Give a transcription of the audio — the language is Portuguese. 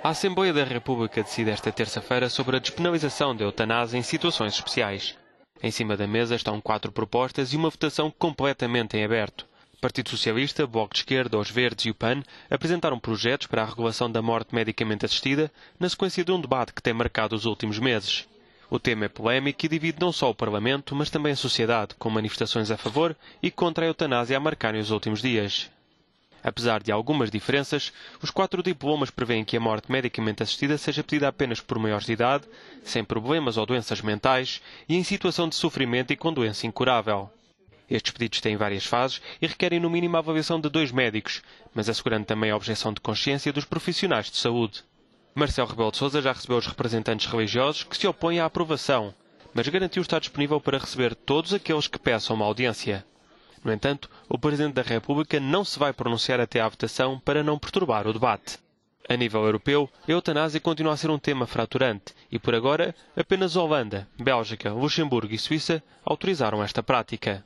A Assembleia da República decide esta terça-feira sobre a despenalização da eutanásia em situações especiais. Em cima da mesa estão quatro propostas e uma votação completamente em aberto. Partido Socialista, Bloco de Esquerda, Os Verdes e o PAN apresentaram projetos para a regulação da morte medicamente assistida na sequência de um debate que tem marcado os últimos meses. O tema é polémico e divide não só o Parlamento, mas também a sociedade, com manifestações a favor e contra a eutanásia a marcar nos últimos dias. Apesar de algumas diferenças, os quatro diplomas prevêem que a morte medicamente assistida seja pedida apenas por maiores de idade, sem problemas ou doenças mentais e em situação de sofrimento e com doença incurável. Estes pedidos têm várias fases e requerem no mínimo a avaliação de dois médicos, mas assegurando também a objeção de consciência dos profissionais de saúde. Marcelo Rebelo de Sousa já recebeu os representantes religiosos que se opõem à aprovação, mas garantiu estar disponível para receber todos aqueles que peçam uma audiência. No entanto, o Presidente da República não se vai pronunciar até à votação para não perturbar o debate. A nível europeu, a eutanásia continua a ser um tema fraturante e, por agora, apenas Holanda, Bélgica, Luxemburgo e Suíça autorizaram esta prática.